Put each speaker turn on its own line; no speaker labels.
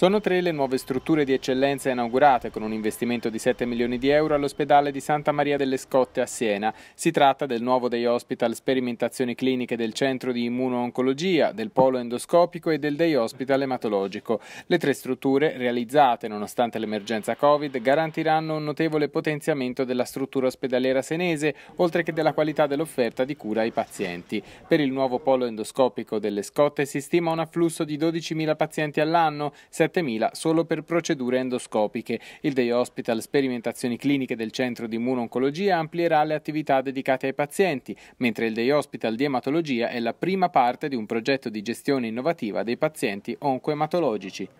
Sono tre le nuove strutture di eccellenza inaugurate con un investimento di 7 milioni di euro all'ospedale di Santa Maria delle Scotte a Siena. Si tratta del nuovo Day Hospital Sperimentazioni Cliniche del Centro di Immuno-Oncologia, del Polo Endoscopico e del Day Hospital Ematologico. Le tre strutture, realizzate nonostante l'emergenza Covid, garantiranno un notevole potenziamento della struttura ospedaliera senese, oltre che della qualità dell'offerta di cura ai pazienti. Per il nuovo Polo Endoscopico delle Scotte si stima un afflusso di 12.000 pazienti all'anno, 7.000 solo per procedure endoscopiche. Il Day Hospital Sperimentazioni Cliniche del Centro di Immuno-Oncologia amplierà le attività dedicate ai pazienti, mentre il Day Hospital di Ematologia è la prima parte di un progetto di gestione innovativa dei pazienti oncoematologici.